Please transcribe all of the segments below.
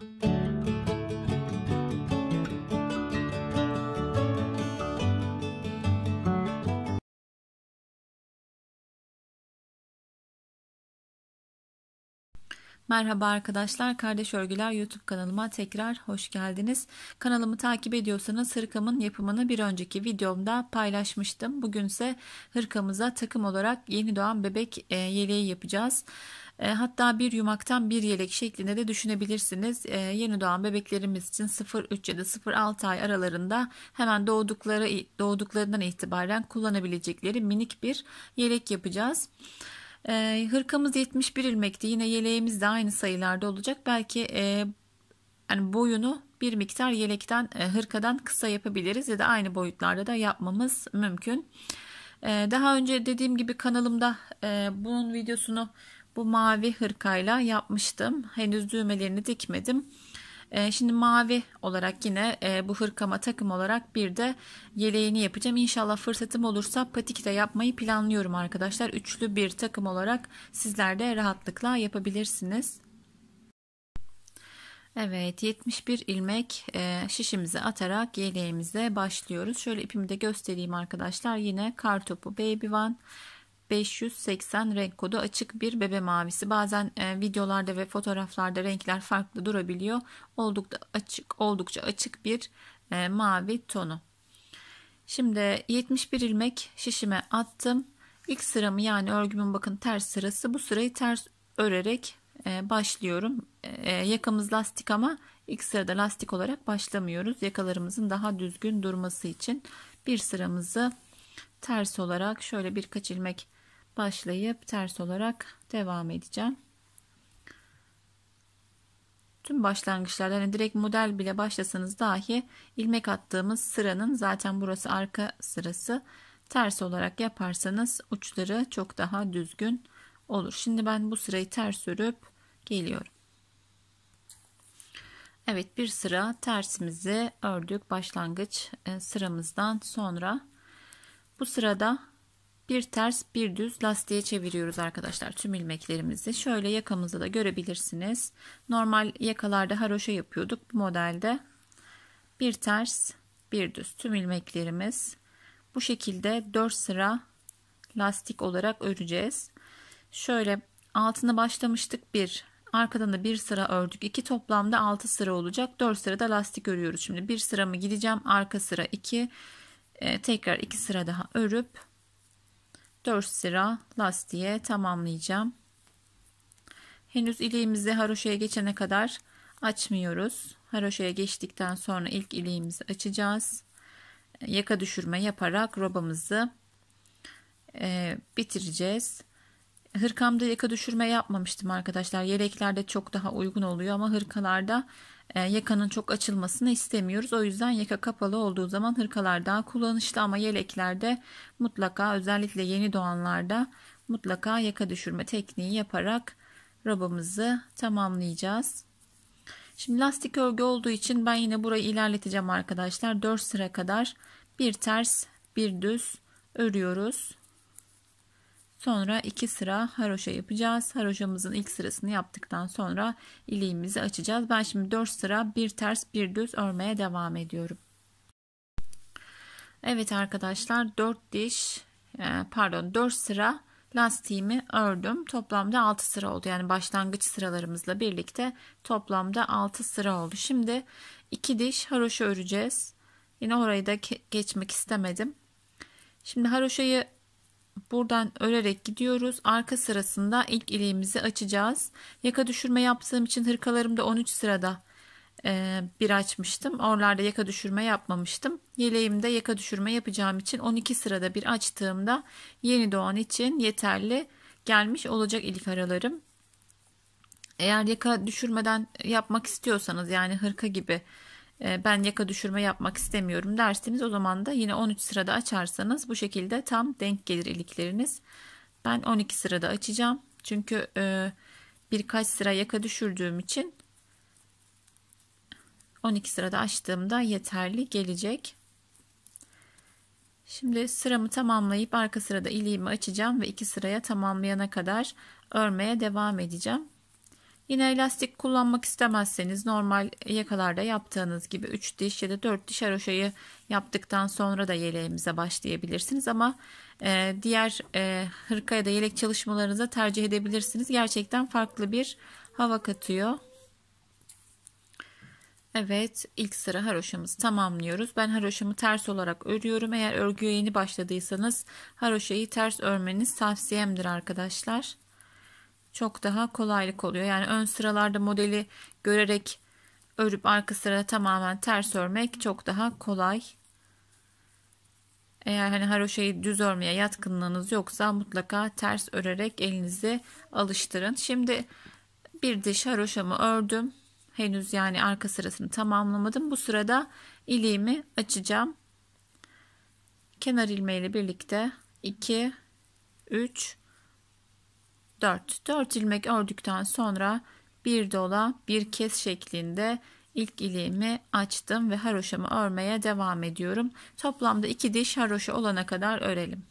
Thank you. Merhaba arkadaşlar, Kardeş Örgüler YouTube kanalıma tekrar hoş geldiniz. Kanalımı takip ediyorsanız hırkamın yapımını bir önceki videomda paylaşmıştım. Bugün ise hırkamıza takım olarak yeni doğan bebek e, yeleği yapacağız. E, hatta bir yumaktan bir yelek şeklinde de düşünebilirsiniz. E, yeni doğan bebeklerimiz için 0-3 ya da 0-6 ay aralarında hemen doğdukları doğduklarından itibaren kullanabilecekleri minik bir yelek yapacağız. E, hırkamız 71 ilmekti. Yine yeleğimiz de aynı sayılarda olacak. Belki e, yani boyunu bir miktar yelekten e, hırkadan kısa yapabiliriz ya da aynı boyutlarda da yapmamız mümkün. E, daha önce dediğim gibi kanalımda e, bunun videosunu bu mavi hırkayla yapmıştım. Henüz düğmelerini dikmedim. Ee, şimdi mavi olarak yine e, bu hırkama takım olarak bir de yeleğini yapacağım. İnşallah fırsatım olursa patik de yapmayı planlıyorum arkadaşlar. Üçlü bir takım olarak sizler de rahatlıkla yapabilirsiniz. Evet 71 ilmek e, şişimize atarak yeleğimize başlıyoruz. Şöyle ipimi de göstereyim arkadaşlar. Yine kar topu baby one 580 renk kodu açık bir bebe mavisi. Bazen e, videolarda ve fotoğraflarda renkler farklı durabiliyor. Oldukça açık, oldukça açık bir e, mavi tonu. Şimdi 71 ilmek şişime attım. İlk sıramı yani örgümün bakın ters sırası. Bu sırayı ters örerek e, başlıyorum. E, e, yakamız lastik ama ilk sırada lastik olarak başlamıyoruz. Yakalarımızın daha düzgün durması için bir sıramızı ters olarak şöyle birkaç ilmek başlayıp ters olarak devam edeceğim. Tüm başlangıçlardan hani direkt model bile başlasanız dahi ilmek attığımız sıranın zaten burası arka sırası ters olarak yaparsanız uçları çok daha düzgün olur. Şimdi ben bu sırayı ters örüp geliyorum. Evet bir sıra tersimizi ördük başlangıç e, sıramızdan sonra. Bu sırada bir ters bir düz lastiğe çeviriyoruz arkadaşlar tüm ilmeklerimizi. Şöyle yakamızda da görebilirsiniz. Normal yakalarda haroşa yapıyorduk. Bu modelde bir ters bir düz tüm ilmeklerimiz bu şekilde 4 sıra lastik olarak öreceğiz. Şöyle altına başlamıştık bir arkadan da bir sıra ördük. iki toplamda 6 sıra olacak. 4 sırada lastik örüyoruz. Şimdi bir sıramı gideceğim arka sıra 2 ee, tekrar 2 sıra daha örüp 4 sıra lastiğe tamamlayacağım. Henüz ileğimizi haroşaya geçene kadar açmıyoruz. Haroşaya geçtikten sonra ilk ileğimizi açacağız. Yaka düşürme yaparak robamızı e, bitireceğiz. Hırkamda yaka düşürme yapmamıştım arkadaşlar. Yeleklerde çok daha uygun oluyor ama hırkalarda e, yakanın çok açılmasını istemiyoruz. O yüzden yaka kapalı olduğu zaman hırkalar daha kullanışlı ama yeleklerde mutlaka özellikle yeni doğanlarda mutlaka yaka düşürme tekniği yaparak robamızı tamamlayacağız. Şimdi lastik örgü olduğu için ben yine burayı ilerleteceğim arkadaşlar. 4 sıra kadar bir ters bir düz örüyoruz. Sonra iki sıra haroşa yapacağız. Haroşamızın ilk sırasını yaptıktan sonra iliğimizi açacağız. Ben şimdi 4 sıra bir ters bir düz örmeye devam ediyorum. Evet arkadaşlar 4 diş e, pardon 4 sıra lastiğimi ördüm. Toplamda 6 sıra oldu. Yani başlangıç sıralarımızla birlikte toplamda 6 sıra oldu. Şimdi 2 diş haroşa öreceğiz. Yine orayı da geçmek istemedim. Şimdi haroşayı buradan örerek gidiyoruz. Arka sırasında ilk iliğimizi açacağız. Yaka düşürme yaptığım için hırkalarımda 13 sırada e, bir açmıştım. Oralarda yaka düşürme yapmamıştım. Yeleğimde yaka düşürme yapacağım için 12 sırada bir açtığımda yeni doğan için yeterli gelmiş olacak ilik aralarım. Eğer yaka düşürmeden yapmak istiyorsanız yani hırka gibi e, ben yaka düşürme yapmak istemiyorum derseniz o zaman da yine 13 sırada açarsanız bu şekilde tam denk gelir ilikleriniz. Ben 12 sırada açacağım. Çünkü e, birkaç sıra yaka düşürdüğüm için 12 sırada açtığımda yeterli gelecek. Şimdi sıramı tamamlayıp arka sırada iliğimi açacağım ve iki sıraya tamamlayana kadar örmeye devam edeceğim. Yine elastik kullanmak istemezseniz normal yakalarda yaptığınız gibi 3 diş ya da 4 diş haroşayı yaptıktan sonra da yeleğimize başlayabilirsiniz. Ama e, diğer e, hırka ya da yelek çalışmalarınıza tercih edebilirsiniz. Gerçekten farklı bir hava katıyor. Evet ilk sıra haroşamızı tamamlıyoruz. Ben haroşamı ters olarak örüyorum. Eğer örgüye yeni başladıysanız haroşayı ters örmeniz tavsiyemdir arkadaşlar çok daha kolaylık oluyor. Yani ön sıralarda modeli görerek örüp arka sırada tamamen ters örmek çok daha kolay. Eğer hani haroşayı düz örmeye yatkınlığınız yoksa mutlaka ters örerek elinizi alıştırın. Şimdi bir diş haroşamı ördüm. Henüz yani arka sırasını tamamlamadım. Bu sırada iliğimi açacağım. Kenar ilmeğiyle birlikte 2 3 4. 4 ilmek ördükten sonra bir dola bir kes şeklinde ilk iliğimi açtım ve haroşamı örmeye devam ediyorum. Toplamda 2 diş haroşa olana kadar örelim.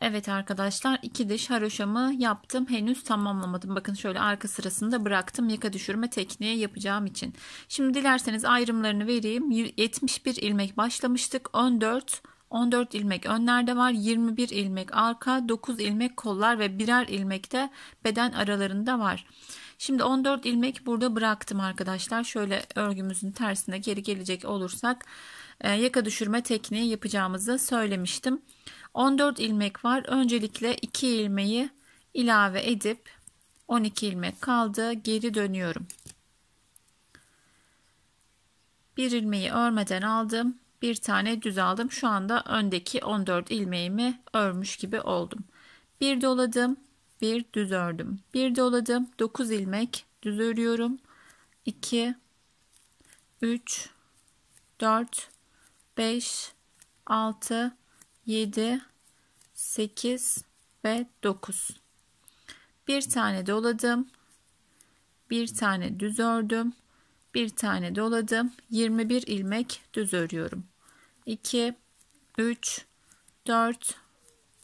Evet arkadaşlar iki diş haroşamı yaptım henüz tamamlamadım bakın şöyle arka sırasında bıraktım yaka düşürme tekniği yapacağım için şimdi dilerseniz ayrımlarını vereyim 71 ilmek başlamıştık 14 14 ilmek önlerde var, 21 ilmek arka, 9 ilmek kollar ve birer ilmek de beden aralarında var. Şimdi 14 ilmek burada bıraktım arkadaşlar. Şöyle örgümüzün tersine geri gelecek olursak e, yaka düşürme tekniği yapacağımızı söylemiştim. 14 ilmek var. Öncelikle 2 ilmeği ilave edip 12 ilmek kaldı. Geri dönüyorum. Bir ilmeği örmeden aldım bir tane düz aldım. Şu anda öndeki 14 ilmeğimi örmüş gibi oldum. Bir doladım, bir düz ördüm. Bir doladım, 9 ilmek düz örüyorum. 2 3 4 5 6 7 8 ve 9. Bir tane doladım. Bir tane düz ördüm bir tane doladım 21 ilmek düz örüyorum 2 3 4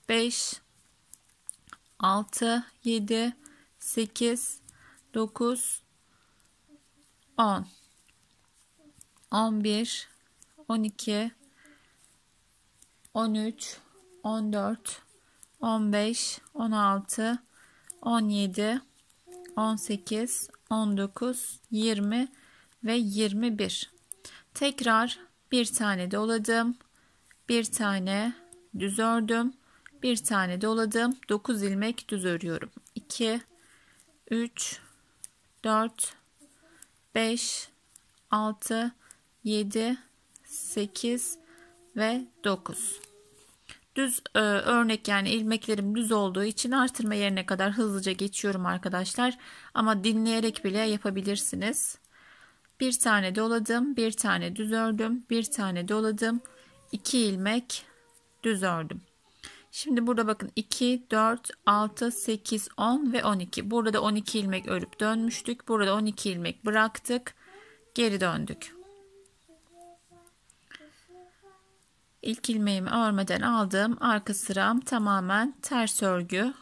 5 6 7 8 9 10 11 12 13 14 15 16 17 18 19 20 ve 21. Tekrar bir tane doladım. Bir tane düz ördüm. Bir tane doladım. 9 ilmek düz örüyorum. 2 3 4 5 6 7 8 ve 9 düz e, örnek yani ilmeklerim düz olduğu için artırma yerine kadar hızlıca geçiyorum arkadaşlar. Ama dinleyerek bile yapabilirsiniz. Bir tane doladım, bir tane düz ördüm, bir tane doladım, 2 ilmek düz ördüm. Şimdi burada bakın 2, 4, 6, 8, 10 ve 12. Burada da 12 ilmek örüp dönmüştük. Burada 12 ilmek bıraktık. Geri döndük. İlk ilmeğimi örmeden aldım. Arka sıram tamamen ters örgü.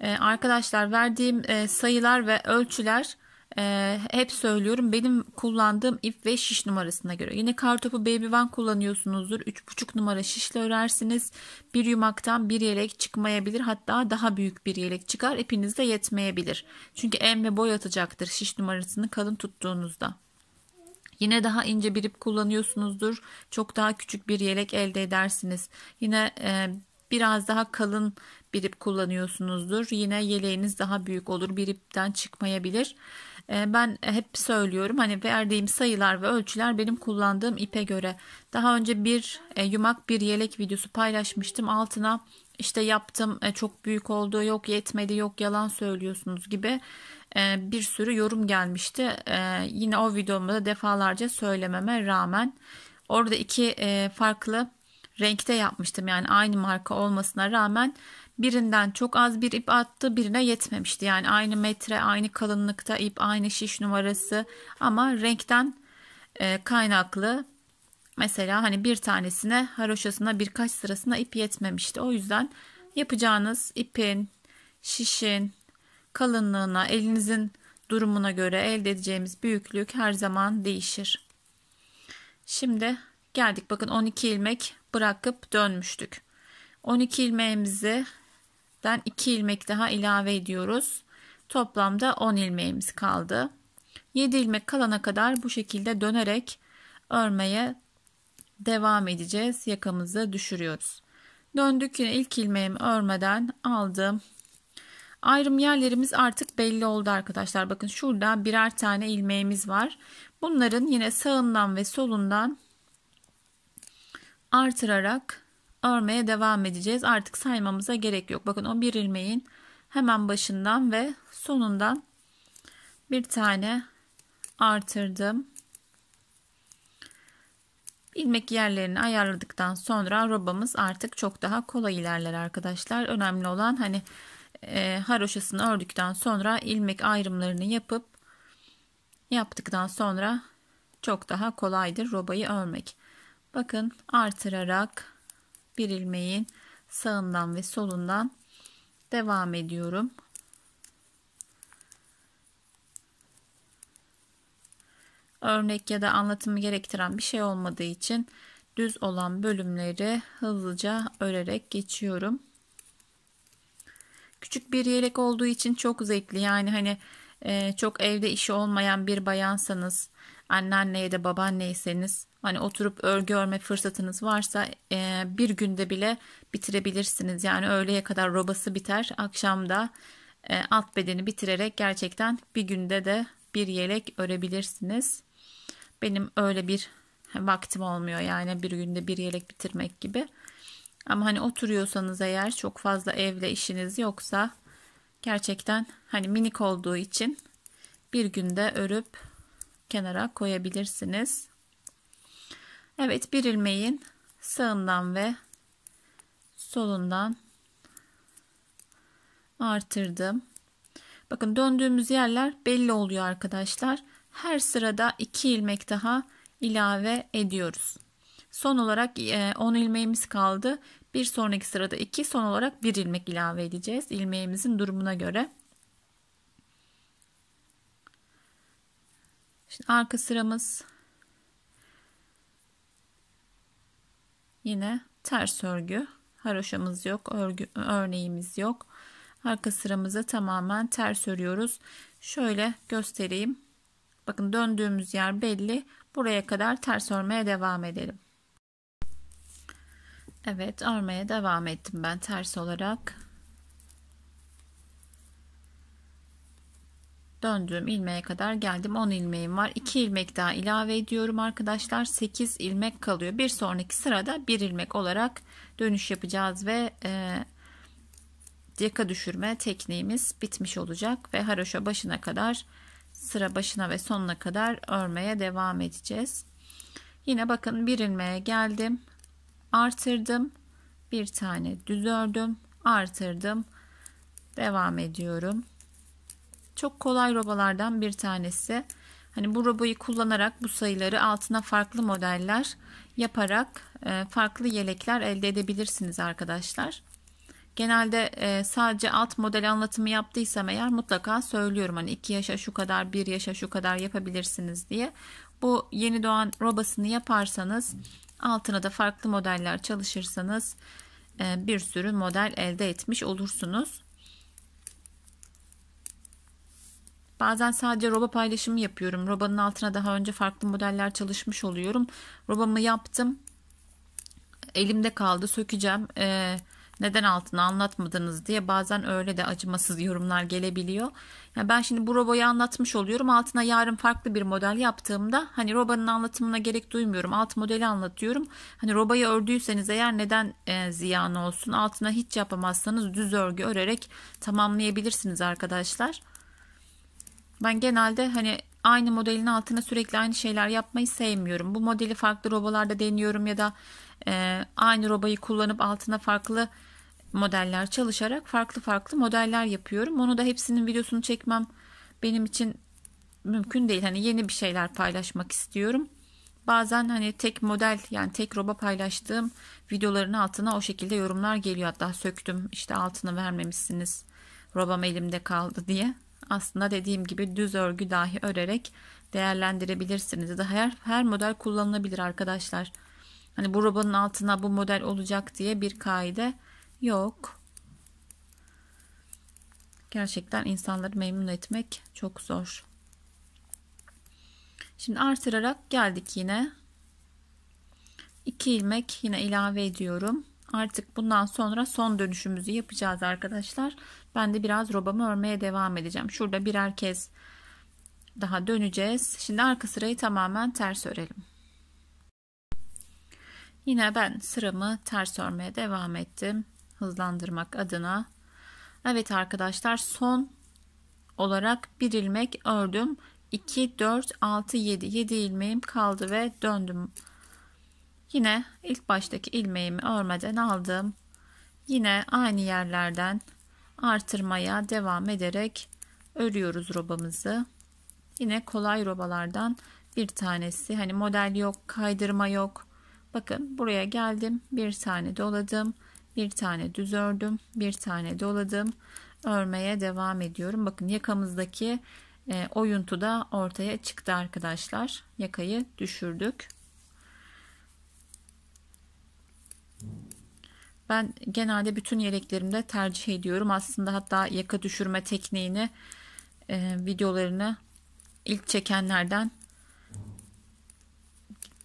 Ee, arkadaşlar verdiğim e, sayılar ve ölçüler ee, hep söylüyorum benim kullandığım ip ve şiş numarasına göre. Yine kartopu baby one kullanıyorsunuzdur. 3,5 numara şişle örersiniz. Bir yumaktan bir yelek çıkmayabilir. Hatta daha büyük bir yelek çıkar. İpiniz de yetmeyebilir. Çünkü en ve boy atacaktır şiş numarasını kalın tuttuğunuzda. Yine daha ince bir ip kullanıyorsunuzdur. Çok daha küçük bir yelek elde edersiniz. Yine e, biraz daha kalın bir ip kullanıyorsunuzdur. Yine yeleğiniz daha büyük olur. Bir ipten çıkmayabilir. Ee, ben hep söylüyorum hani verdiğim sayılar ve ölçüler benim kullandığım ipe göre. Daha önce bir e, yumak bir yelek videosu paylaşmıştım. Altına işte yaptım e, çok büyük oldu yok yetmedi yok yalan söylüyorsunuz gibi e, bir sürü yorum gelmişti. Yine o videomda defalarca söylememe rağmen orada iki farklı renkte yapmıştım. Yani aynı marka olmasına rağmen birinden çok az bir ip attı birine yetmemişti. Yani aynı metre aynı kalınlıkta ip aynı şiş numarası ama renkten e, kaynaklı mesela hani bir tanesine haroşasına birkaç sırasına ip yetmemişti. O yüzden yapacağınız ipin şişin kalınlığına elinizin durumuna göre elde edeceğimiz büyüklük her zaman değişir. Şimdi geldik bakın 12 ilmek bırakıp dönmüştük. 12 ilmeğimizi ilmekten 2 ilmek daha ilave ediyoruz. Toplamda 10 ilmeğimiz kaldı. 7 ilmek kalana kadar bu şekilde dönerek örmeye devam edeceğiz. Yakamızı düşürüyoruz. Döndük yine ilk ilmeğimi örmeden aldım. Ayrım yerlerimiz artık belli oldu arkadaşlar. Bakın şurada birer tane ilmeğimiz var. Bunların yine sağından ve solundan artırarak örmeye devam edeceğiz. Artık saymamıza gerek yok. Bakın o bir ilmeğin hemen başından ve sonundan bir tane artırdım. İlmek yerlerini ayarladıktan sonra robamız artık çok daha kolay ilerler arkadaşlar. Önemli olan hani e, haroşasını ördükten sonra ilmek ayrımlarını yapıp yaptıktan sonra çok daha kolaydır robayı örmek. Bakın artırarak bir ilmeğin sağından ve solundan devam ediyorum. Örnek ya da anlatımı gerektiren bir şey olmadığı için düz olan bölümleri hızlıca örerek geçiyorum. Küçük bir yelek olduğu için çok zevkli. Yani hani e, çok evde işi olmayan bir bayansanız, anneanneye de babaanneyseniz Hani oturup örgü örme fırsatınız varsa e, bir günde bile bitirebilirsiniz. Yani öğleye kadar robası biter. Akşamda e, alt bedeni bitirerek gerçekten bir günde de bir yelek örebilirsiniz. Benim öyle bir vaktim olmuyor yani bir günde bir yelek bitirmek gibi. Ama hani oturuyorsanız eğer çok fazla evle işiniz yoksa gerçekten hani minik olduğu için bir günde örüp kenara koyabilirsiniz. Evet bir ilmeğin sağından ve solundan artırdım. Bakın döndüğümüz yerler belli oluyor arkadaşlar. Her sırada 2 ilmek daha ilave ediyoruz. Son olarak 10 e, ilmeğimiz kaldı. Bir sonraki sırada 2 son olarak 1 ilmek ilave edeceğiz. ilmeğimizin durumuna göre. Şimdi arka sıramız yine ters örgü haroşamız yok örgü örneğimiz yok arka sıramızı tamamen ters örüyoruz şöyle göstereyim bakın döndüğümüz yer belli buraya kadar ters örmeye devam edelim Evet örmeye devam ettim ben ters olarak döndüğüm ilmeğe kadar geldim 10 ilmeğim var 2 ilmek daha ilave ediyorum arkadaşlar 8 ilmek kalıyor bir sonraki sırada 1 ilmek olarak dönüş yapacağız ve e, yaka düşürme tekniğimiz bitmiş olacak ve haroşa başına kadar sıra başına ve sonuna kadar örmeye devam edeceğiz yine bakın bir ilmeğe geldim artırdım bir tane düz ördüm artırdım devam ediyorum çok kolay robalardan bir tanesi. Hani bu robayı kullanarak bu sayıları altına farklı modeller yaparak e, farklı yelekler elde edebilirsiniz arkadaşlar. Genelde e, sadece alt model anlatımı yaptıysam eğer mutlaka söylüyorum hani 2 yaşa şu kadar 1 yaşa şu kadar yapabilirsiniz diye. Bu yeni doğan robasını yaparsanız altına da farklı modeller çalışırsanız e, bir sürü model elde etmiş olursunuz. Bazen sadece roba paylaşımı yapıyorum. Robanın altına daha önce farklı modeller çalışmış oluyorum. Robamı yaptım. Elimde kaldı. Sökeceğim. Ee, neden altına anlatmadınız diye bazen öyle de acımasız yorumlar gelebiliyor. Yani ben şimdi bu robayı anlatmış oluyorum. Altına yarın farklı bir model yaptığımda hani robanın anlatımına gerek duymuyorum. Alt modeli anlatıyorum. Hani robayı ördüyseniz eğer neden e, ziyan olsun? Altına hiç yapamazsanız düz örgü örerek tamamlayabilirsiniz arkadaşlar. Ben genelde hani aynı modelin altına sürekli aynı şeyler yapmayı sevmiyorum. Bu modeli farklı robalarda deniyorum ya da e, aynı robayı kullanıp altına farklı modeller çalışarak farklı farklı modeller yapıyorum. Onu da hepsinin videosunu çekmem benim için mümkün değil. Hani yeni bir şeyler paylaşmak istiyorum. Bazen hani tek model yani tek roba paylaştığım videoların altına o şekilde yorumlar geliyor. Hatta söktüm işte altını vermemişsiniz. Robam elimde kaldı diye aslında dediğim gibi düz örgü dahi örerek değerlendirebilirsiniz. Daha her, her model kullanılabilir arkadaşlar. Hani bu robanın altına bu model olacak diye bir kaide yok. Gerçekten insanları memnun etmek çok zor. Şimdi artırarak geldik yine. 2 ilmek yine ilave ediyorum. Artık bundan sonra son dönüşümüzü yapacağız arkadaşlar. Ben de biraz robamı örmeye devam edeceğim. Şurada birer kez daha döneceğiz. Şimdi arka sırayı tamamen ters örelim. Yine ben sıramı ters örmeye devam ettim. Hızlandırmak adına. Evet arkadaşlar son olarak bir ilmek ördüm. 2, 4, 6, 7. 7 ilmeğim kaldı ve döndüm. Yine ilk baştaki ilmeğimi örmeden aldım. Yine aynı yerlerden artırmaya devam ederek örüyoruz robamızı. Yine kolay robalardan bir tanesi. Hani model yok, kaydırma yok. Bakın buraya geldim. Bir tane doladım. Bir tane düz ördüm. Bir tane doladım. Örmeye devam ediyorum. Bakın yakamızdaki e, oyuntu da ortaya çıktı arkadaşlar. Yakayı düşürdük. Ben genelde bütün yeleklerimde tercih ediyorum. Aslında hatta yaka düşürme tekniğini e, videolarını ilk çekenlerden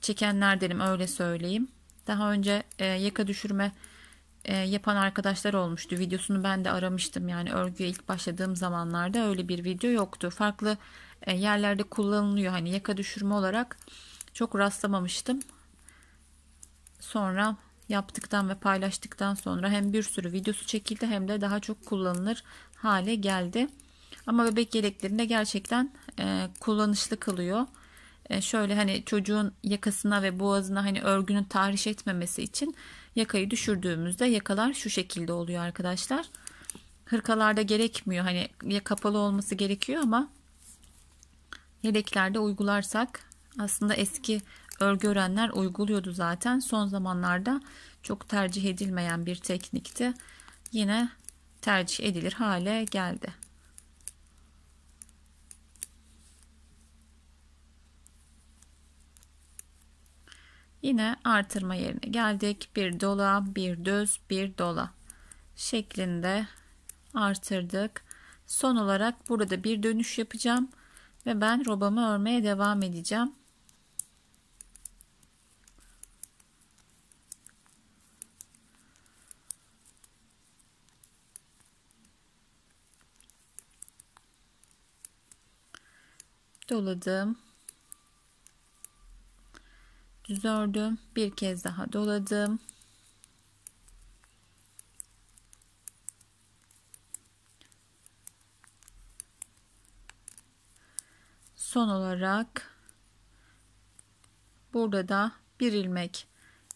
çekenler derim. öyle söyleyeyim. Daha önce e, yaka düşürme e, yapan arkadaşlar olmuştu. Videosunu ben de aramıştım. Yani örgüye ilk başladığım zamanlarda öyle bir video yoktu. Farklı e, yerlerde kullanılıyor. Hani yaka düşürme olarak çok rastlamamıştım. Sonra yaptıktan ve paylaştıktan sonra hem bir sürü videosu çekildi hem de daha çok kullanılır hale geldi. Ama bebek yeleklerinde gerçekten e, kullanışlı kalıyor. E, şöyle hani çocuğun yakasına ve boğazına hani örgünün tahriş etmemesi için yakayı düşürdüğümüzde yakalar şu şekilde oluyor arkadaşlar. Hırkalarda gerekmiyor hani ya kapalı olması gerekiyor ama yeleklerde uygularsak aslında eski örgü örenler uyguluyordu zaten. Son zamanlarda çok tercih edilmeyen bir teknikti. Yine tercih edilir hale geldi. Yine artırma yerine geldik. Bir dola, bir düz, bir dola şeklinde artırdık. Son olarak burada bir dönüş yapacağım ve ben robamı örmeye devam edeceğim. doladım düz ördüm bir kez daha doladım son olarak burada da bir ilmek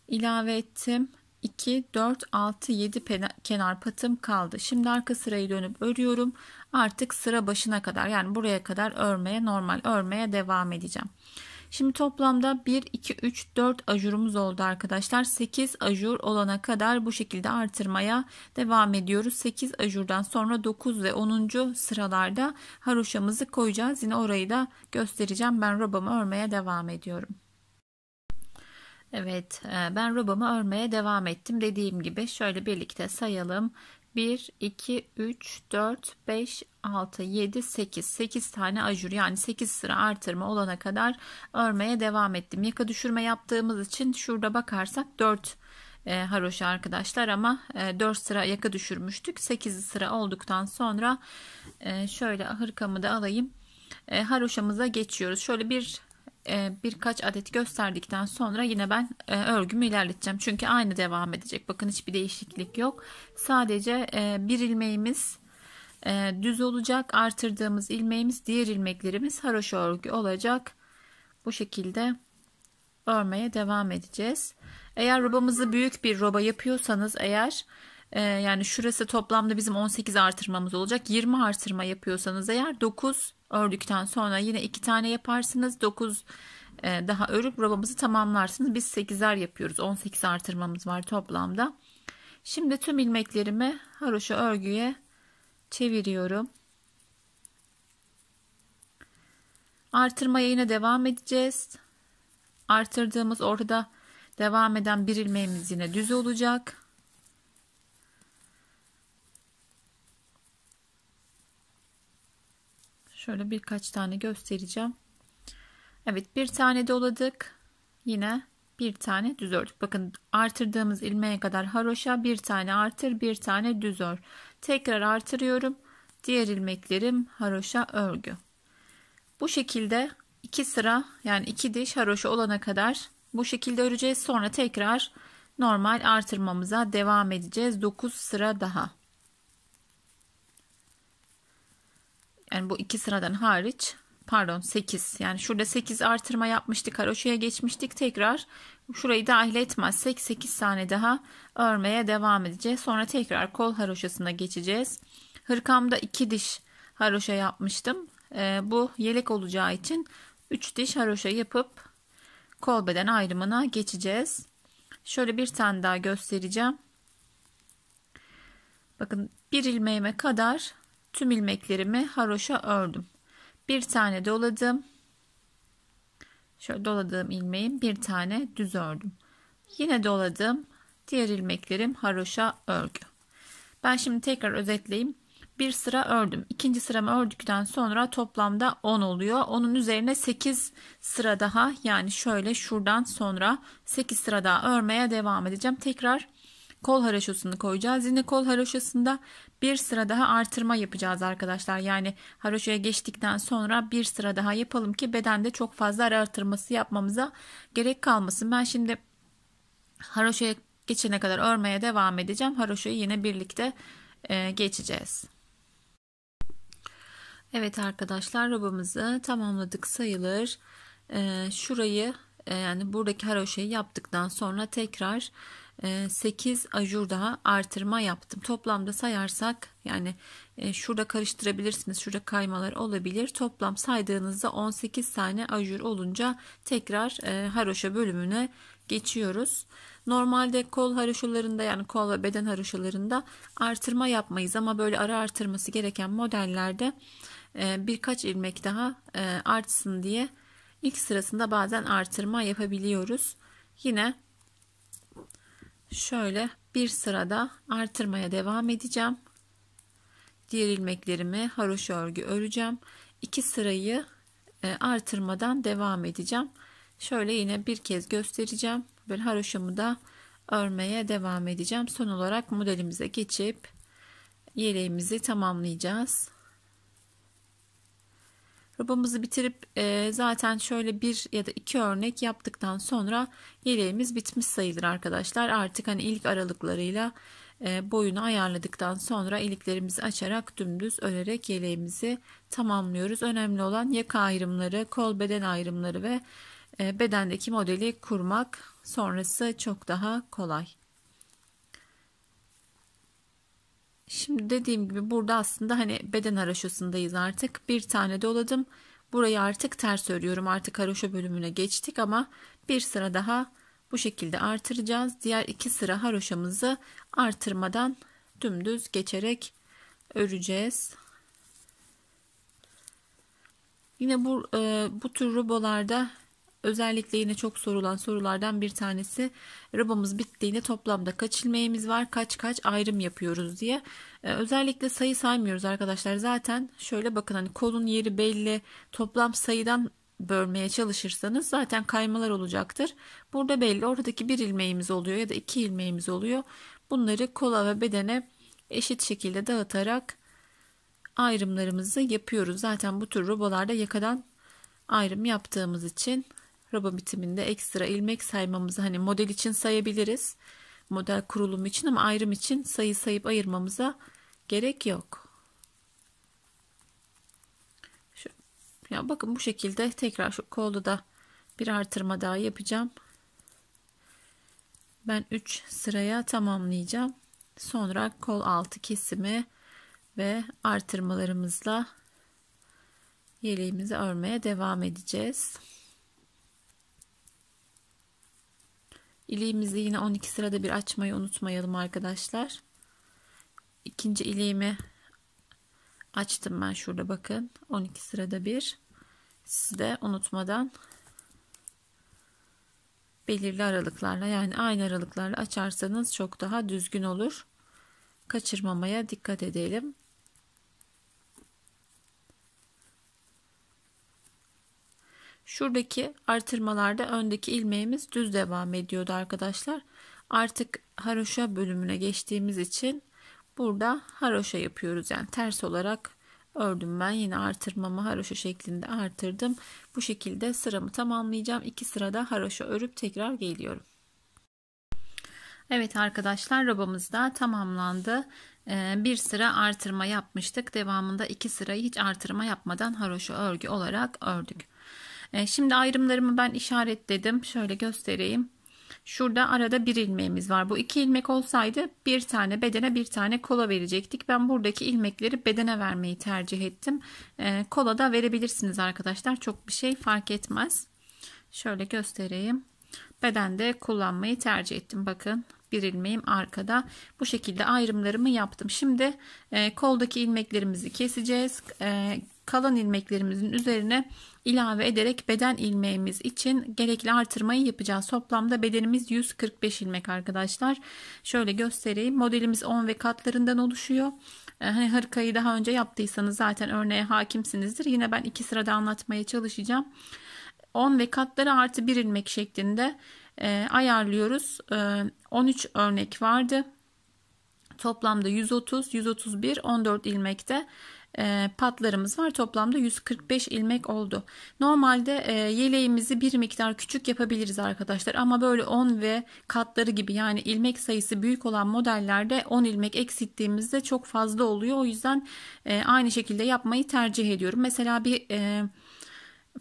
ilave ettim 2, 4, 6, 7 kenar patım kaldı. Şimdi arka sırayı dönüp örüyorum. Artık sıra başına kadar yani buraya kadar örmeye normal örmeye devam edeceğim. Şimdi toplamda 1, 2, 3, 4 ajurumuz oldu arkadaşlar. 8 ajur olana kadar bu şekilde artırmaya devam ediyoruz. 8 ajurdan sonra 9 ve 10. sıralarda haroşamızı koyacağız. Yine orayı da göstereceğim. Ben robamı örmeye devam ediyorum. Evet e, ben rubomu örmeye devam ettim. Dediğim gibi şöyle birlikte sayalım. 1, 2, 3, 4, 5, 6, 7, 8. 8 tane ajur yani 8 sıra artırma olana kadar örmeye devam ettim. Yaka düşürme yaptığımız için şurada bakarsak 4 e, haroşa arkadaşlar ama e, 4 sıra yaka düşürmüştük. 8 sıra olduktan sonra e, şöyle hırkamı da alayım. E, haroşamıza geçiyoruz. Şöyle bir e, birkaç adet gösterdikten sonra yine ben e, örgümü ilerleteceğim. Çünkü aynı devam edecek. Bakın hiçbir değişiklik yok. Sadece e, bir ilmeğimiz düz olacak. Artırdığımız ilmeğimiz diğer ilmeklerimiz haroşa örgü olacak. Bu şekilde örmeye devam edeceğiz. Eğer robamızı büyük bir roba yapıyorsanız eğer ee, yani şurası toplamda bizim 18 artırmamız olacak. 20 artırma yapıyorsanız eğer 9 ördükten sonra yine 2 tane yaparsınız. 9 e, daha örüp robamızı tamamlarsınız. Biz 8'er yapıyoruz. 18 artırmamız var toplamda. Şimdi tüm ilmeklerimi haroşa örgüye çeviriyorum. Artırmaya yine devam edeceğiz. Artırdığımız orada devam eden bir ilmeğimiz yine düz olacak. Şöyle birkaç tane göstereceğim. Evet bir tane doladık. Yine bir tane düz ördük. Bakın artırdığımız ilmeğe kadar haroşa bir tane artır bir tane düz ör. Tekrar artırıyorum. Diğer ilmeklerim haroşa örgü. Bu şekilde iki sıra yani iki diş haroşa olana kadar bu şekilde öreceğiz. Sonra tekrar normal artırmamıza devam edeceğiz. 9 sıra daha. yani bu iki sıradan hariç pardon 8 yani şurada 8 artırma yapmıştık haroşaya geçmiştik tekrar şurayı dahil etmezsek 8 tane daha örmeye devam edeceğiz sonra tekrar kol haroşasına geçeceğiz hırkamda 2 diş haroşa yapmıştım ee, bu yelek olacağı için 3 diş haroşa yapıp kol beden ayrımına geçeceğiz şöyle bir tane daha göstereceğim bakın bir ilmeğime kadar Tüm ilmeklerimi haroşa ördüm. Bir tane doladım. Şöyle doladığım ilmeğin bir tane düz ördüm. Yine doladım. Diğer ilmeklerim haroşa örgü. Ben şimdi tekrar özetleyeyim. Bir sıra ördüm. İkinci sıramı ördükten sonra toplamda 10 oluyor. Onun üzerine 8 sıra daha yani şöyle şuradan sonra 8 sıra daha örmeye devam edeceğim. Tekrar kol haroşasını koyacağız. Yine kol haroşasında bir sıra daha artırma yapacağız arkadaşlar. Yani haroşaya geçtikten sonra bir sıra daha yapalım ki bedende çok fazla artırması yapmamıza gerek kalmasın. Ben şimdi haroşaya geçene kadar örmeye devam edeceğim. Haroşayı yine birlikte e, geçeceğiz. Evet arkadaşlar robamızı tamamladık sayılır. E, şurayı e, yani buradaki haroşayı yaptıktan sonra tekrar 8 ee, ajur daha artırma yaptım. Toplamda sayarsak yani e, şurada karıştırabilirsiniz. Şurada kaymalar olabilir. Toplam saydığınızda 18 tane ajur olunca tekrar e, haroşa bölümüne geçiyoruz. Normalde kol haroşalarında yani kol ve beden haroşalarında artırma yapmayız ama böyle ara artırması gereken modellerde e, birkaç ilmek daha artsın diye ilk sırasında bazen artırma yapabiliyoruz. Yine şöyle bir sırada artırmaya devam edeceğim. Diğer ilmeklerimi haroşa örgü öreceğim. iki sırayı e, artırmadan devam edeceğim. Şöyle yine bir kez göstereceğim. Böyle haroşamı da örmeye devam edeceğim. Son olarak modelimize geçip yeleğimizi tamamlayacağız. Rubamızı bitirip e, zaten şöyle bir ya da iki örnek yaptıktan sonra yeleğimiz bitmiş sayılır arkadaşlar. Artık hani ilk aralıklarıyla e, boyunu ayarladıktan sonra iliklerimizi açarak dümdüz örerek yeleğimizi tamamlıyoruz. Önemli olan yaka ayrımları, kol beden ayrımları ve e, bedendeki modeli kurmak sonrası çok daha kolay. Şimdi dediğim gibi burada aslında hani beden haroşasındayız artık. Bir tane doladım. Burayı artık ters örüyorum. Artık haroşa bölümüne geçtik ama bir sıra daha bu şekilde artıracağız. Diğer iki sıra haroşamızı artırmadan dümdüz geçerek öreceğiz. Yine bu, e, bu tür rubolarda Özellikle yine çok sorulan sorulardan bir tanesi robamız bittiğinde toplamda kaç ilmeğimiz var, kaç kaç ayrım yapıyoruz diye. Ee, özellikle sayı saymıyoruz arkadaşlar. Zaten şöyle bakın hani kolun yeri belli. Toplam sayıdan bölmeye çalışırsanız zaten kaymalar olacaktır. Burada belli oradaki bir ilmeğimiz oluyor ya da iki ilmeğimiz oluyor. Bunları kola ve bedene eşit şekilde dağıtarak ayrımlarımızı yapıyoruz. Zaten bu tür robolarda yakadan ayrım yaptığımız için Raba bitiminde ekstra ilmek saymamızı hani model için sayabiliriz. Model kurulumu için ama ayrım için sayı sayıp ayırmamıza gerek yok. Şu, ya bakın bu şekilde tekrar şu kolda da bir artırma daha yapacağım. Ben 3 sıraya tamamlayacağım. Sonra kol altı kesimi ve artırmalarımızla yeleğimizi örmeye devam edeceğiz. İliğimizi yine 12 sırada bir açmayı unutmayalım arkadaşlar. İkinci iliğimi açtım ben şurada bakın. 12 sırada bir. Siz de unutmadan belirli aralıklarla yani aynı aralıklarla açarsanız çok daha düzgün olur. Kaçırmamaya dikkat edelim. Şuradaki artırmalarda öndeki ilmeğimiz düz devam ediyordu arkadaşlar. Artık haroşa bölümüne geçtiğimiz için burada haroşa yapıyoruz. Yani ters olarak ördüm ben yine artırmamı haroşa şeklinde artırdım. Bu şekilde sıramı tamamlayacağım. İki sırada haroşa örüp tekrar geliyorum. Evet arkadaşlar robamız da tamamlandı. Ee, bir sıra artırma yapmıştık. Devamında iki sırayı hiç artırma yapmadan haroşa örgü olarak ördük. E, şimdi ayrımlarımı ben işaretledim. Şöyle göstereyim. Şurada arada bir ilmeğimiz var. Bu iki ilmek olsaydı bir tane bedene bir tane kola verecektik. Ben buradaki ilmekleri bedene vermeyi tercih ettim. E, kola da verebilirsiniz arkadaşlar. Çok bir şey fark etmez. Şöyle göstereyim. Bedende kullanmayı tercih ettim. Bakın bir ilmeğim arkada. Bu şekilde ayrımlarımı yaptım. Şimdi e, koldaki ilmeklerimizi keseceğiz. E, kalan ilmeklerimizin üzerine ilave ederek beden ilmeğimiz için gerekli artırmayı yapacağız. Toplamda bedenimiz 145 ilmek arkadaşlar. Şöyle göstereyim. Modelimiz 10 ve katlarından oluşuyor. Ee, hani hırkayı daha önce yaptıysanız zaten örneğe hakimsinizdir. Yine ben iki sırada anlatmaya çalışacağım. 10 ve katları artı 1 ilmek şeklinde e, ayarlıyoruz. 13 ee, örnek vardı. Toplamda 130, 131, 14 ilmekte e, patlarımız var. Toplamda 145 ilmek oldu. Normalde e, yeleğimizi bir miktar küçük yapabiliriz arkadaşlar. Ama böyle 10 ve katları gibi yani ilmek sayısı büyük olan modellerde 10 ilmek eksittiğimizde çok fazla oluyor. O yüzden e, aynı şekilde yapmayı tercih ediyorum. Mesela bir... E,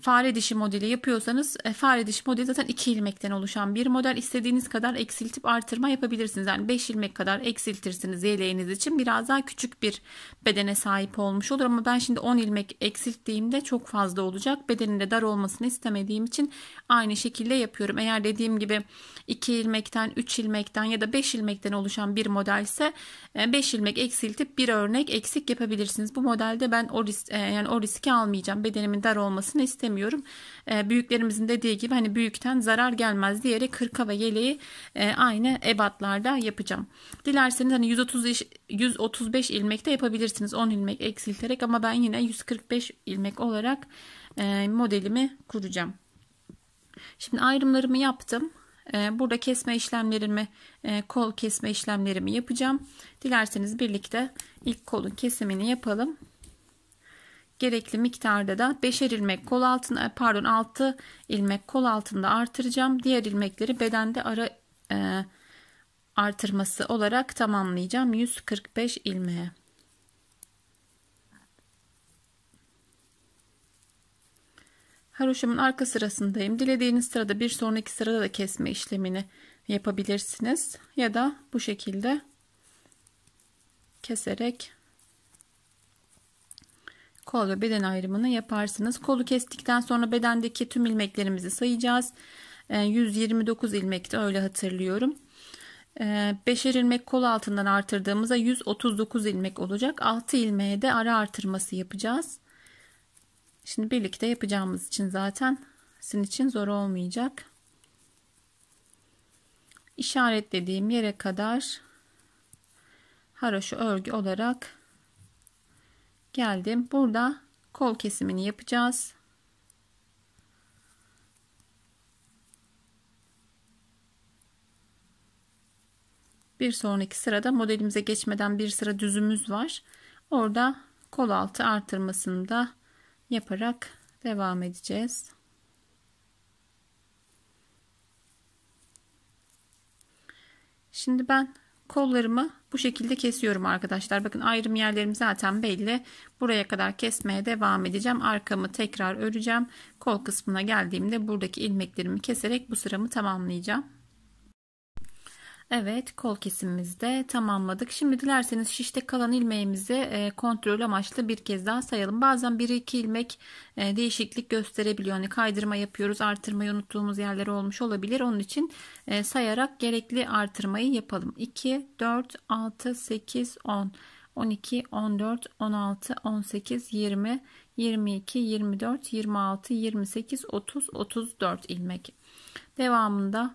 fare dişi modeli yapıyorsanız e, fare dişi modeli zaten iki ilmekten oluşan bir model. istediğiniz kadar eksiltip artırma yapabilirsiniz. Yani 5 ilmek kadar eksiltirsiniz yeleğiniz için. Biraz daha küçük bir bedene sahip olmuş olur ama ben şimdi 10 ilmek eksilttiğimde çok fazla olacak. Bedeninde dar olmasını istemediğim için aynı şekilde yapıyorum. Eğer dediğim gibi 2 ilmekten, 3 ilmekten ya da 5 ilmekten oluşan bir modelse 5 e, ilmek eksiltip bir örnek eksik yapabilirsiniz. Bu modelde ben o risk e, yani o riski almayacağım. Bedenimin dar olmasını istemiyorum istemiyorum. E, büyüklerimizin dediği gibi hani büyükten zarar gelmez diyerek hırka ve yeleği e, aynı ebatlarda yapacağım. Dilerseniz hani 130 135 ilmek de yapabilirsiniz. 10 ilmek eksilterek ama ben yine 145 ilmek olarak e, modelimi kuracağım. Şimdi ayrımlarımı yaptım. E, burada kesme işlemlerimi, e, kol kesme işlemlerimi yapacağım. Dilerseniz birlikte ilk kolun kesimini yapalım gerekli miktarda da 5'er ilmek kol altına e, pardon 6 ilmek kol altında artıracağım. Diğer ilmekleri bedende ara e, artırması olarak tamamlayacağım 145 ilmeğe. Haroşamın arka sırasındayım. Dilediğiniz sırada bir sonraki sırada da kesme işlemini yapabilirsiniz ya da bu şekilde keserek kol ve beden ayrımını yaparsınız. Kolu kestikten sonra bedendeki tüm ilmeklerimizi sayacağız. 129 ee, ilmekti öyle hatırlıyorum. 5'er ee, ilmek kol altından artırdığımızda 139 ilmek olacak. 6 ilmeğe de ara artırması yapacağız. Şimdi birlikte yapacağımız için zaten sizin için zor olmayacak. İşaretlediğim yere kadar haroşa örgü olarak geldim. Burada kol kesimini yapacağız. Bir sonraki sırada modelimize geçmeden bir sıra düzümüz var. Orada kol altı artırmasını da yaparak devam edeceğiz. Şimdi ben kollarımı bu şekilde kesiyorum arkadaşlar. Bakın ayrım yerlerim zaten belli. Buraya kadar kesmeye devam edeceğim. Arkamı tekrar öreceğim. Kol kısmına geldiğimde buradaki ilmeklerimi keserek bu sıramı tamamlayacağım. Evet kol kesimimizde tamamladık. Şimdi dilerseniz şişte kalan ilmeğimizi e, kontrol amaçlı bir kez daha sayalım. Bazen 1-2 ilmek e, değişiklik gösterebiliyor. Yani kaydırma yapıyoruz artırmayı unuttuğumuz yerler olmuş olabilir. Onun için e, sayarak gerekli artırmayı yapalım. 2, 4, 6, 8, 10, 12, 14, 16, 18, 20, 22, 24, 26, 28, 30, 34 ilmek. Devamında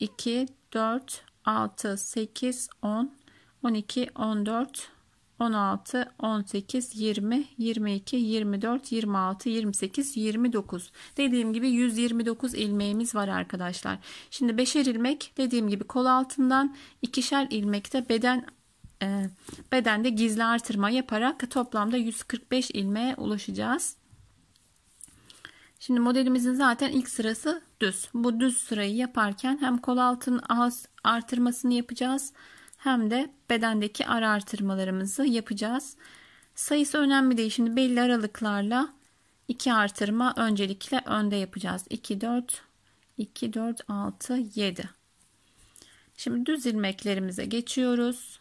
2, 4, 6, 8, 10, 12, 14, 16, 18, 20, 22, 24, 26, 28, 29. Dediğim gibi 129 ilmeğimiz var arkadaşlar. Şimdi 5'er ilmek dediğim gibi kol altından ikişer ilmekte beden e, bedende gizli artırma yaparak toplamda 145 ilmeğe ulaşacağız. Şimdi modelimizin zaten ilk sırası düz. Bu düz sırayı yaparken hem kol altın az artırmasını yapacağız hem de bedendeki ara artırmalarımızı yapacağız. Sayısı önemli değil. Şimdi belli aralıklarla 2 artırma öncelikle önde yapacağız. 2 4 2 4 6 7. Şimdi düz ilmeklerimize geçiyoruz.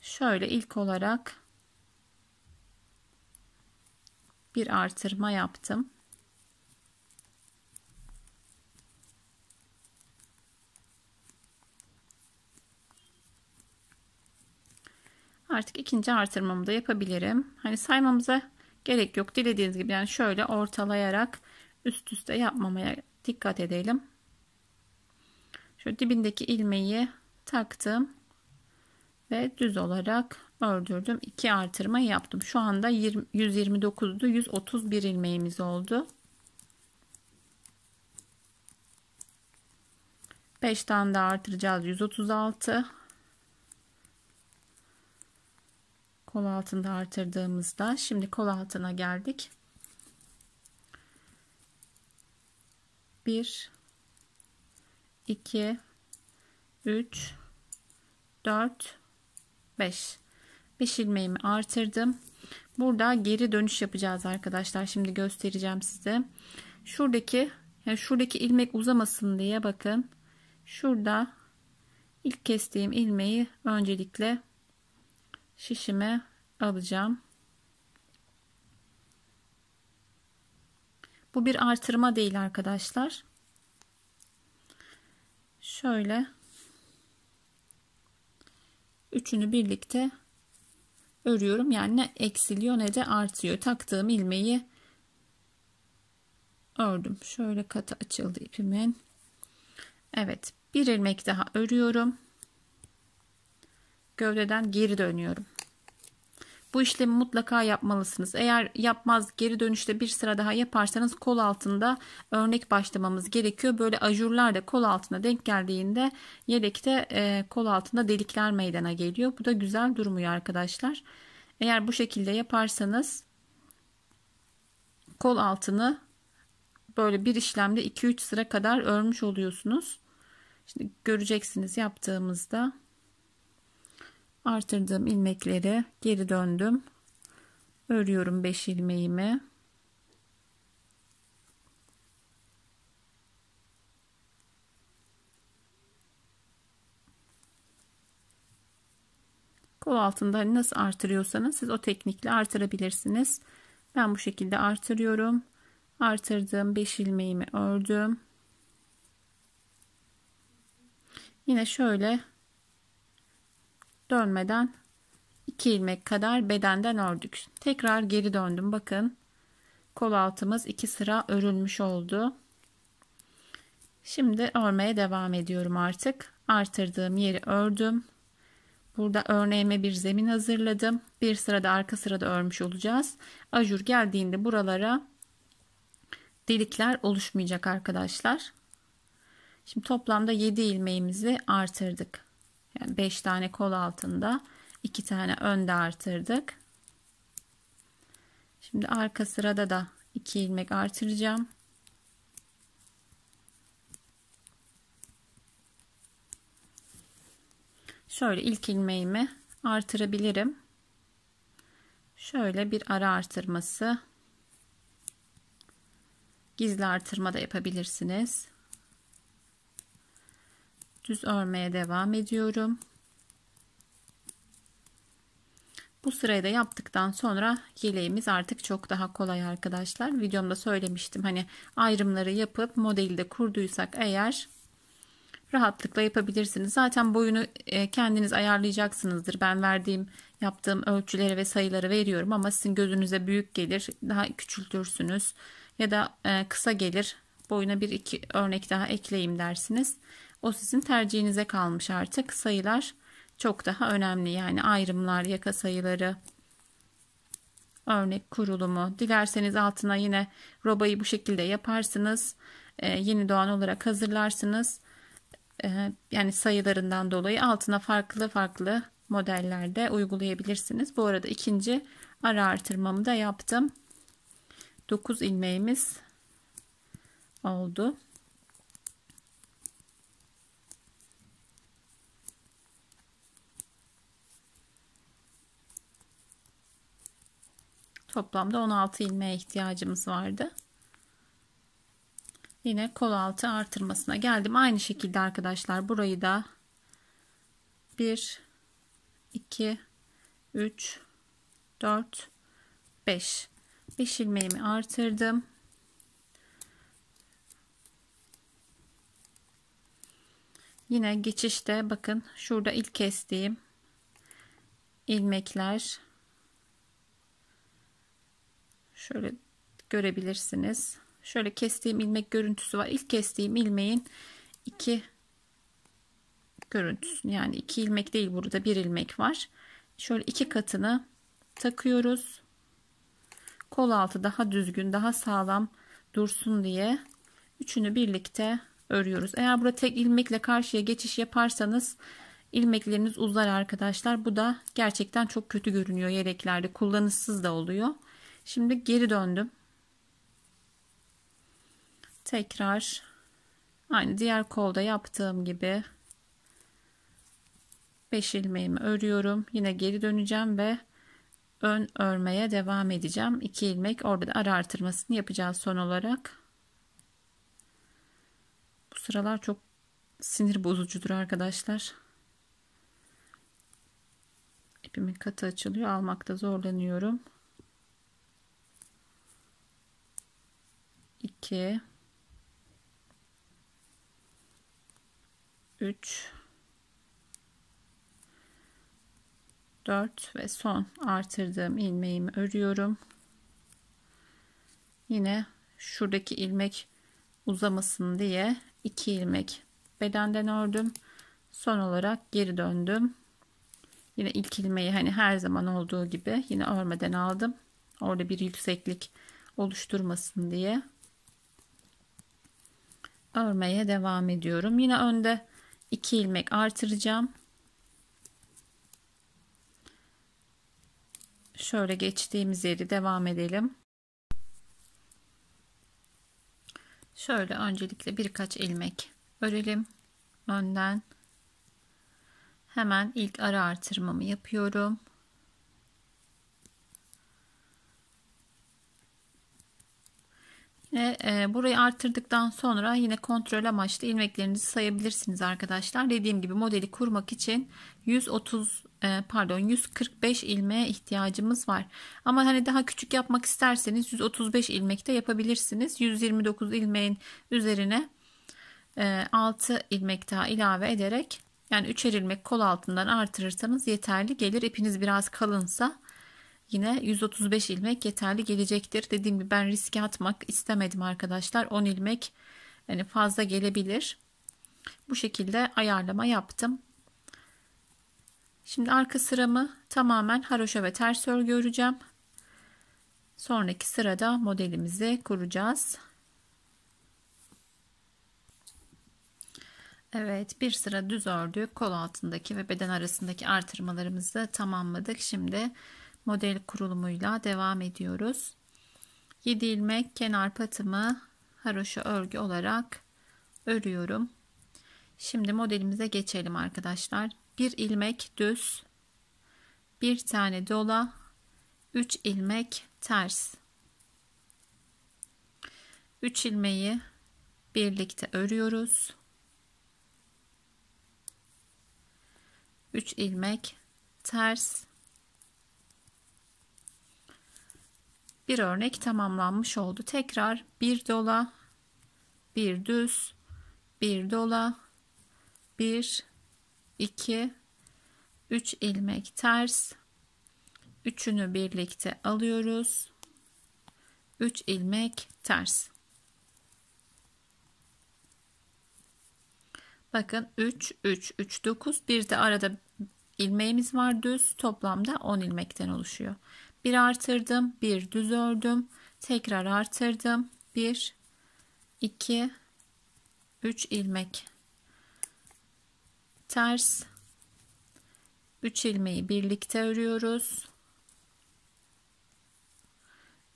Şöyle ilk olarak bir artırma yaptım. Artık ikinci artırmamı da yapabilirim. Hani saymamıza gerek yok. Dilediğiniz gibi yani şöyle ortalayarak üst üste yapmamaya dikkat edelim. Şöyle dibindeki ilmeği taktım ve düz olarak öldürdüm. 2 artırma yaptım. Şu anda 20, 129'du. 131 ilmeğimiz oldu. 5 tane daha artıracağız. 136. Kol altında artırdığımızda şimdi kol altına geldik. 1 2 3 4 5 5 ilmeğimi artırdım. Burada geri dönüş yapacağız arkadaşlar. Şimdi göstereceğim size. Şuradaki yani şuradaki ilmek uzamasın diye bakın. Şurada ilk kestiğim ilmeği öncelikle şişime alacağım. Bu bir artırma değil arkadaşlar. Şöyle üçünü birlikte örüyorum. Yani ne eksiliyor ne de artıyor. Taktığım ilmeği ördüm. Şöyle katı açıldı ipimin. Evet bir ilmek daha örüyorum. Gövdeden geri dönüyorum. Bu işlemi mutlaka yapmalısınız. Eğer yapmaz geri dönüşte bir sıra daha yaparsanız kol altında örnek başlamamız gerekiyor. Böyle ajurlar da kol altına denk geldiğinde yelekte e, kol altında delikler meydana geliyor. Bu da güzel durmuyor arkadaşlar. Eğer bu şekilde yaparsanız kol altını böyle bir işlemde 2-3 sıra kadar örmüş oluyorsunuz. Şimdi göreceksiniz yaptığımızda artırdığım ilmekleri geri döndüm örüyorum 5 ilmeğimi kol altında nasıl artırıyorsanız siz o teknikle artırabilirsiniz ben bu şekilde artırıyorum artırdığım 5 ilmeğimi ördüm yine şöyle dönmeden 2 ilmek kadar bedenden ördük. Tekrar geri döndüm. Bakın kol altımız 2 sıra örülmüş oldu. Şimdi örmeye devam ediyorum artık. Artırdığım yeri ördüm. Burada örneğime bir zemin hazırladım. Bir sırada arka sırada örmüş olacağız. Ajur geldiğinde buralara delikler oluşmayacak arkadaşlar. Şimdi toplamda 7 ilmeğimizi artırdık. Yani 5 tane kol altında 2 tane önde artırdık. Şimdi arka sırada da 2 ilmek artıracağım. Şöyle ilk ilmeğimi artırabilirim. Şöyle bir ara artırması. Gizli artırma da yapabilirsiniz düz örmeye devam ediyorum. Bu sırayı da yaptıktan sonra yeleğimiz artık çok daha kolay arkadaşlar. Videomda söylemiştim hani ayrımları yapıp modeli de kurduysak eğer rahatlıkla yapabilirsiniz. Zaten boyunu e, kendiniz ayarlayacaksınızdır. Ben verdiğim yaptığım ölçülere ve sayıları veriyorum ama sizin gözünüze büyük gelir daha küçültürsünüz ya da e, kısa gelir boyuna bir iki örnek daha ekleyeyim dersiniz. O sizin tercihinize kalmış artık. Sayılar çok daha önemli. Yani ayrımlar, yaka sayıları, örnek kurulumu. Dilerseniz altına yine robayı bu şekilde yaparsınız. Ee, yeni doğan olarak hazırlarsınız. Ee, yani sayılarından dolayı altına farklı farklı modellerde uygulayabilirsiniz. Bu arada ikinci ara artırmamı da yaptım. 9 ilmeğimiz oldu. Toplamda 16 ilmeğe ihtiyacımız vardı. Yine kol altı artırmasına geldim. Aynı şekilde arkadaşlar burayı da 1 2 3 4 5 5 ilmeğimi artırdım. Yine geçişte bakın şurada ilk kestiğim ilmekler Şöyle görebilirsiniz. Şöyle kestiğim ilmek görüntüsü var. İlk kestiğim ilmeğin iki görüntüsü, yani iki ilmek değil burada bir ilmek var. Şöyle iki katını takıyoruz. Kol altı daha düzgün, daha sağlam dursun diye üçünü birlikte örüyoruz. Eğer burada tek ilmekle karşıya geçiş yaparsanız ilmekleriniz uzar arkadaşlar. Bu da gerçekten çok kötü görünüyor yeleklerde. Kullanışsız da oluyor. Şimdi geri döndüm. Tekrar aynı diğer kolda yaptığım gibi 5 ilmeğimi örüyorum. Yine geri döneceğim ve ön örmeye devam edeceğim. 2 ilmek orada da ara artırmasını yapacağız son olarak. Bu sıralar çok sinir bozucudur arkadaşlar. İpimin katı açılıyor. Almakta zorlanıyorum. 2 3 4 ve son artırdığım ilmeğimi örüyorum. Yine şuradaki ilmek uzamasın diye 2 ilmek bedenden ördüm. Son olarak geri döndüm. Yine ilk ilmeği hani her zaman olduğu gibi yine örmeden aldım. Orada bir yükseklik oluşturmasın diye örmeye devam ediyorum. Yine önde 2 ilmek artıracağım. Şöyle geçtiğimiz yeri devam edelim. Şöyle öncelikle birkaç ilmek örelim önden. Hemen ilk ara artırmamı yapıyorum. Ve e, burayı arttırdıktan sonra yine kontrol amaçlı ilmeklerinizi sayabilirsiniz arkadaşlar. Dediğim gibi modeli kurmak için 130 e, pardon 145 ilmeğe ihtiyacımız var. Ama hani daha küçük yapmak isterseniz 135 ilmek de yapabilirsiniz. 129 ilmeğin üzerine e, 6 ilmek daha ilave ederek yani 3'er ilmek kol altından artırırsanız yeterli gelir. İpiniz biraz kalınsa yine 135 ilmek yeterli gelecektir. Dediğim gibi ben riske atmak istemedim arkadaşlar. 10 ilmek yani fazla gelebilir. Bu şekilde ayarlama yaptım. Şimdi arka sıramı tamamen haroşa ve ters örgü öreceğim. Sonraki sırada modelimizi kuracağız. Evet bir sıra düz ördük. Kol altındaki ve beden arasındaki artırmalarımızı tamamladık. Şimdi model kurulumuyla devam ediyoruz. 7 ilmek kenar patımı haroşa örgü olarak örüyorum. Şimdi modelimize geçelim arkadaşlar. 1 ilmek düz, 1 tane dola, 3 ilmek ters. 3 ilmeği birlikte örüyoruz. 3 ilmek ters bir örnek tamamlanmış oldu. Tekrar bir dola, bir düz, bir dola, bir, iki, üç ilmek ters. Üçünü birlikte alıyoruz. Üç ilmek ters. Bakın 3, 3, 3, 9. Bir de arada ilmeğimiz var düz. Toplamda 10 ilmekten oluşuyor. 1 artırdım, 1 düz ördüm, tekrar artırdım. 1 2 3 ilmek ters 3 ilmeği birlikte örüyoruz.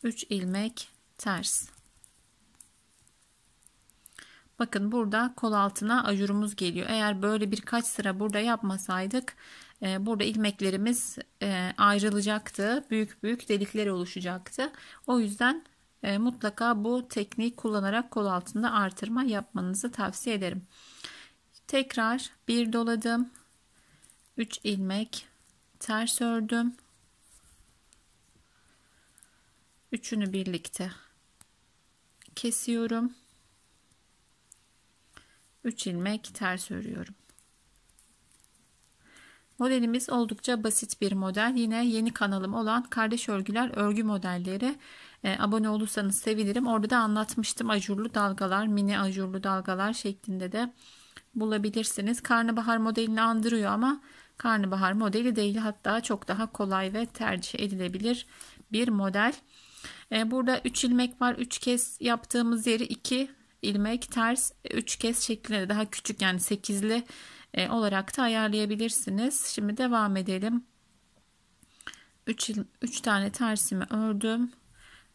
3 ilmek ters. Bakın burada kol altına ajurumuz geliyor. Eğer böyle birkaç sıra burada yapmasaydık ee, burada ilmeklerimiz e, ayrılacaktı. Büyük büyük delikler oluşacaktı. O yüzden e, mutlaka bu tekniği kullanarak kol altında artırma yapmanızı tavsiye ederim. Tekrar bir doladım. 3 ilmek ters ördüm. Üçünü birlikte kesiyorum. 3 ilmek ters örüyorum. Modelimiz oldukça basit bir model. Yine yeni kanalım olan Kardeş Örgüler Örgü Modelleri. E, abone olursanız sevinirim. Orada da anlatmıştım ajurlu dalgalar, mini ajurlu dalgalar şeklinde de bulabilirsiniz. Karnabahar modelini andırıyor ama karnabahar modeli değil. Hatta çok daha kolay ve tercih edilebilir bir model. E, burada 3 ilmek var. 3 kez yaptığımız yeri 2 ilmek ters 3 kez şeklinde daha küçük yani 8'li e, olarak da ayarlayabilirsiniz. Şimdi devam edelim. 3, 3 tane tersimi ördüm.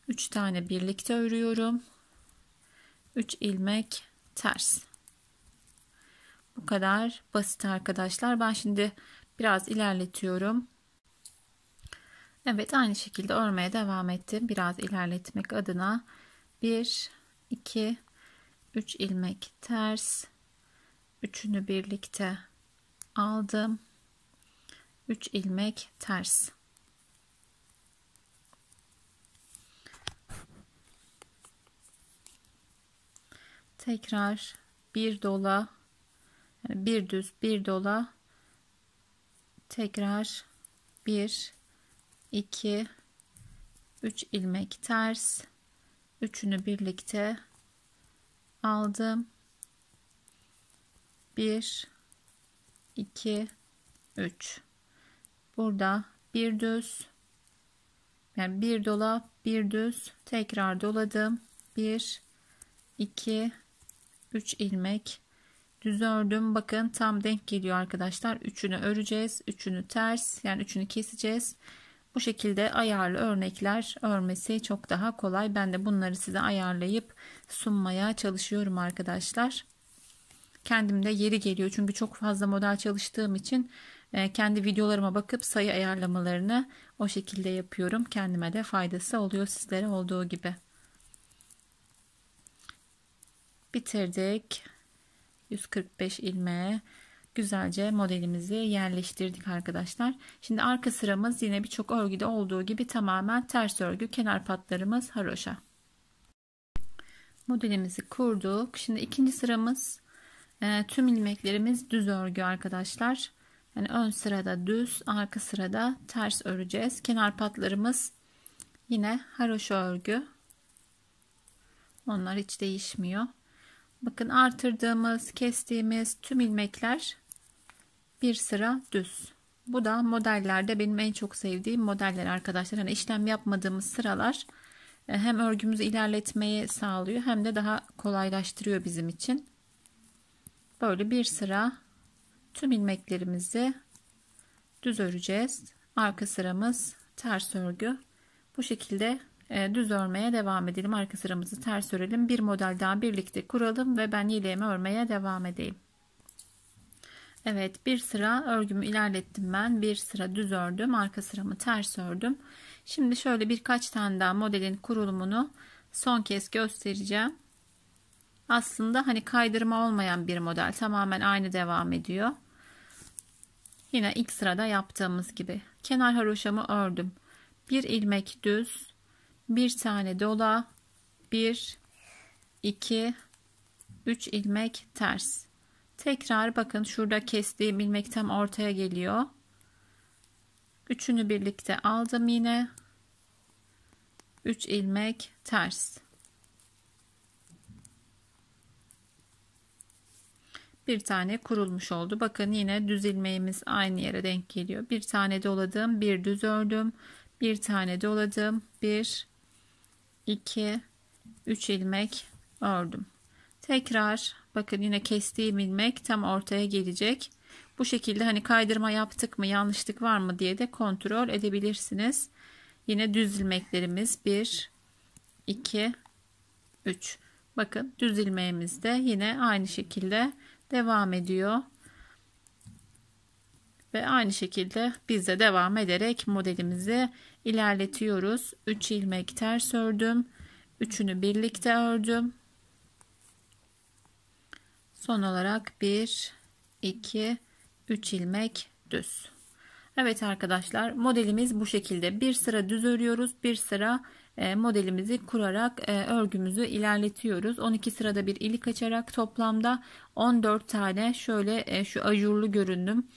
3 tane birlikte örüyorum. 3 ilmek ters. Bu kadar basit arkadaşlar. Ben şimdi biraz ilerletiyorum. Evet aynı şekilde örmeye devam ettim. Biraz ilerletmek adına 1 2 3 ilmek ters üçünü birlikte aldım 3 ilmek ters tekrar bir dola bir düz bir dola tekrar bir iki üç ilmek ters üçünü birlikte aldım 1 2 3 burada bir düz yani bir dolap bir düz tekrar doladım 1 2 3 ilmek düz ördüm bakın tam denk geliyor arkadaşlar üçünü öreceğiz üçünü ters yani üçünü keseceğiz bu şekilde ayarlı örnekler örmesi çok daha kolay ben de bunları size ayarlayıp sunmaya çalışıyorum arkadaşlar kendimde yeri geliyor çünkü çok fazla model çalıştığım için e, kendi videolarıma bakıp sayı ayarlamalarını o şekilde yapıyorum. Kendime de faydası oluyor sizlere olduğu gibi. Bitirdik. 145 ilmeğe güzelce modelimizi yerleştirdik arkadaşlar. Şimdi arka sıramız yine birçok örgüde olduğu gibi tamamen ters örgü kenar patlarımız haroşa. Modelimizi kurduk. Şimdi ikinci sıramız ee, tüm ilmeklerimiz düz örgü arkadaşlar. Yani ön sırada düz, arka sırada ters öreceğiz. Kenar patlarımız yine haroşa örgü. Onlar hiç değişmiyor. Bakın artırdığımız, kestiğimiz tüm ilmekler bir sıra düz. Bu da modellerde benim en çok sevdiğim modeller arkadaşlar. Yani işlem yapmadığımız sıralar e, hem örgümüzü ilerletmeyi sağlıyor hem de daha kolaylaştırıyor bizim için böyle bir sıra tüm ilmeklerimizi düz öreceğiz. Arka sıramız ters örgü. Bu şekilde e, düz örmeye devam edelim. Arka sıramızı ters örelim. Bir model daha birlikte kuralım ve ben yeleğimi örmeye devam edeyim. Evet bir sıra örgümü ilerlettim ben. Bir sıra düz ördüm. Arka sıramı ters ördüm. Şimdi şöyle birkaç tane daha modelin kurulumunu son kez göstereceğim aslında hani kaydırma olmayan bir model tamamen aynı devam ediyor. Yine ilk sırada yaptığımız gibi kenar haroşamı ördüm. Bir ilmek düz, bir tane dola, bir, iki, üç ilmek ters. Tekrar bakın şurada kestiğim ilmek tam ortaya geliyor. Üçünü birlikte aldım yine. 3 ilmek ters. bir tane kurulmuş oldu. Bakın yine düz ilmeğimiz aynı yere denk geliyor. Bir tane doladım, bir düz ördüm, bir tane doladım, bir, iki, üç ilmek ördüm. Tekrar bakın yine kestiğim ilmek tam ortaya gelecek. Bu şekilde hani kaydırma yaptık mı, yanlışlık var mı diye de kontrol edebilirsiniz. Yine düz ilmeklerimiz bir iki üç. Bakın düz ilmeğimizde yine aynı şekilde devam ediyor. Ve aynı şekilde biz de devam ederek modelimizi ilerletiyoruz. 3 ilmek ters ördüm. Üçünü birlikte ördüm. Son olarak 1, 2, 3 ilmek düz. Evet arkadaşlar modelimiz bu şekilde. Bir sıra düz örüyoruz. Bir sıra düz e, modelimizi kurarak e, örgümüzü ilerletiyoruz. 12 sırada bir ilik açarak toplamda 14 tane şöyle e, şu ajurlu görünüm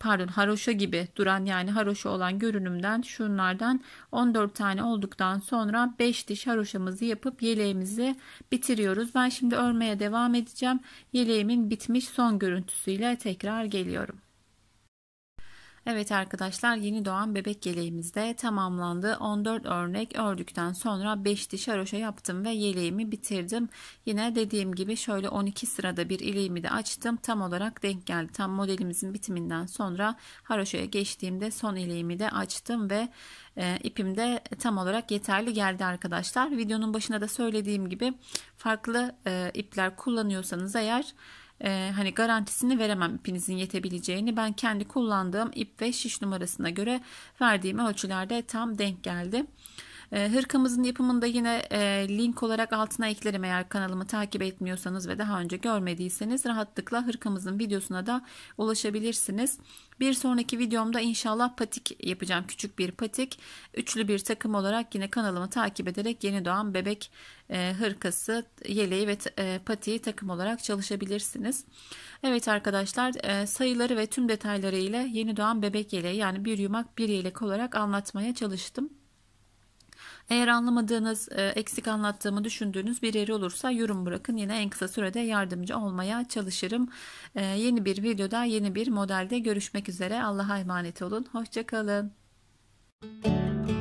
pardon haroşa gibi duran yani haroşa olan görünümden şunlardan 14 tane olduktan sonra 5 diş haroşamızı yapıp yeleğimizi bitiriyoruz. Ben şimdi örmeye devam edeceğim. Yeleğimin bitmiş son görüntüsüyle tekrar geliyorum. Evet arkadaşlar yeni doğan bebek yeleğimiz de tamamlandı. 14 örnek ördükten sonra 5 diş haroşa yaptım ve yeleğimi bitirdim. Yine dediğim gibi şöyle 12 sırada bir ileğimi de açtım. Tam olarak denk geldi. Tam modelimizin bitiminden sonra haroşaya geçtiğimde son ileğimi de açtım ve e, ipim de tam olarak yeterli geldi arkadaşlar. Videonun başında da söylediğim gibi farklı e, ipler kullanıyorsanız eğer e, hani garantisini veremem ipinizin yetebileceğini. Ben kendi kullandığım ip ve şiş numarasına göre verdiğim ölçülerde tam denk geldi. Ee, hırkamızın yapımında yine e, link olarak altına eklerim eğer kanalımı takip etmiyorsanız ve daha önce görmediyseniz rahatlıkla hırkamızın videosuna da ulaşabilirsiniz. Bir sonraki videomda inşallah patik yapacağım. Küçük bir patik. Üçlü bir takım olarak yine kanalımı takip ederek yeni doğan bebek e, hırkası, yeleği ve e, patiği takım olarak çalışabilirsiniz. Evet arkadaşlar sayıları ve tüm detayları ile yeni doğan bebek yeleği yani bir yumak bir yelek olarak anlatmaya çalıştım. Eğer anlamadığınız, e, eksik anlattığımı düşündüğünüz bir yeri olursa yorum bırakın. Yine en kısa sürede yardımcı olmaya çalışırım. E, yeni bir videoda, yeni bir modelde görüşmek üzere. Allah'a emanet olun. Hoşçakalın. Müzik